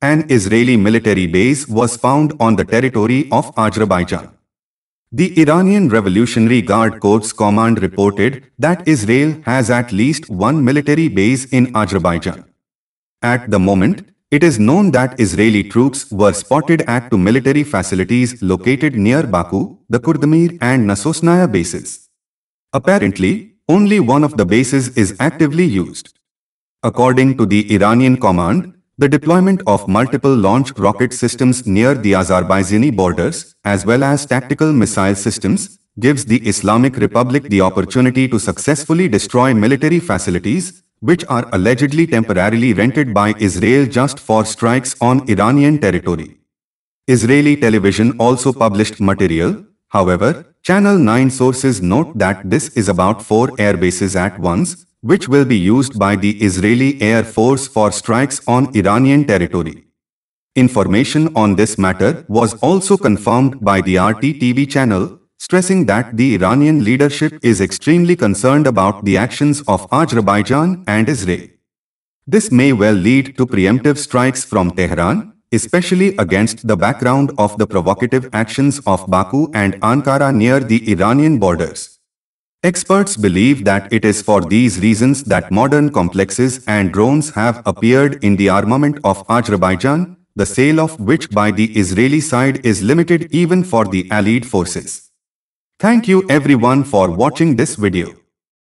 An Israeli military base was found on the territory of Azerbaijan. The Iranian Revolutionary Guard Corps Command reported that Israel has at least one military base in Azerbaijan. At the moment, it is known that Israeli troops were spotted at two military facilities located near Baku, the Kurdamir and Nasosnaya bases. Apparently, only one of the bases is actively used. According to the Iranian command, the deployment of multiple launch rocket systems near the Azerbaijani borders, as well as tactical missile systems, gives the Islamic Republic the opportunity to successfully destroy military facilities, which are allegedly temporarily rented by Israel just for strikes on Iranian territory. Israeli television also published material, however, Channel 9 sources note that this is about four airbases at once, which will be used by the Israeli Air Force for strikes on Iranian territory. Information on this matter was also confirmed by the RT TV channel, stressing that the Iranian leadership is extremely concerned about the actions of Azerbaijan and Israel. This may well lead to preemptive strikes from Tehran, especially against the background of the provocative actions of Baku and Ankara near the Iranian borders. Experts believe that it is for these reasons that modern complexes and drones have appeared in the armament of Azerbaijan, the sale of which by the Israeli side is limited even for the Allied forces. Thank you everyone for watching this video.